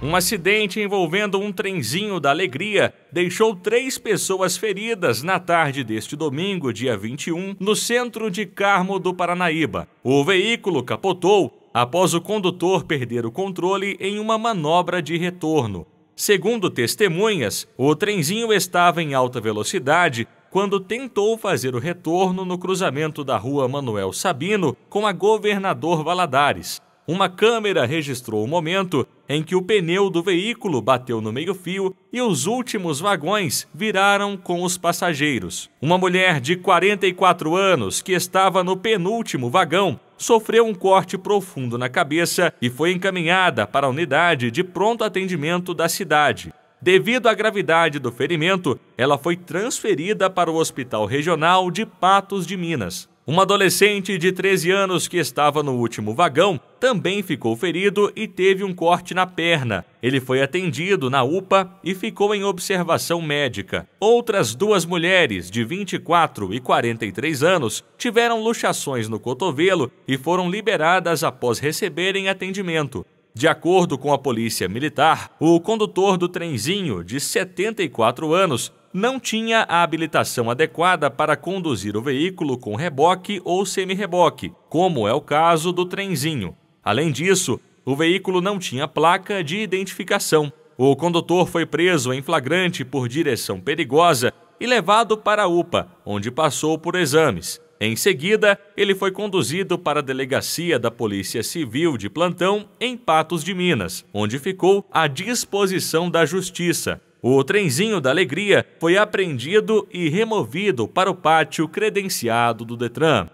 Um acidente envolvendo um trenzinho da Alegria deixou três pessoas feridas na tarde deste domingo, dia 21, no centro de Carmo do Paranaíba. O veículo capotou após o condutor perder o controle em uma manobra de retorno. Segundo testemunhas, o trenzinho estava em alta velocidade quando tentou fazer o retorno no cruzamento da rua Manuel Sabino com a Governador Valadares. Uma câmera registrou o momento em que o pneu do veículo bateu no meio-fio e os últimos vagões viraram com os passageiros. Uma mulher de 44 anos, que estava no penúltimo vagão, sofreu um corte profundo na cabeça e foi encaminhada para a unidade de pronto atendimento da cidade. Devido à gravidade do ferimento, ela foi transferida para o Hospital Regional de Patos de Minas. Uma adolescente de 13 anos que estava no último vagão também ficou ferido e teve um corte na perna. Ele foi atendido na UPA e ficou em observação médica. Outras duas mulheres, de 24 e 43 anos, tiveram luxações no cotovelo e foram liberadas após receberem atendimento. De acordo com a polícia militar, o condutor do trenzinho, de 74 anos, não tinha a habilitação adequada para conduzir o veículo com reboque ou semi-reboque, como é o caso do trenzinho. Além disso, o veículo não tinha placa de identificação. O condutor foi preso em flagrante por direção perigosa e levado para a UPA, onde passou por exames. Em seguida, ele foi conduzido para a delegacia da Polícia Civil de Plantão, em Patos de Minas, onde ficou à disposição da Justiça, o trenzinho da alegria foi apreendido e removido para o pátio credenciado do Detran.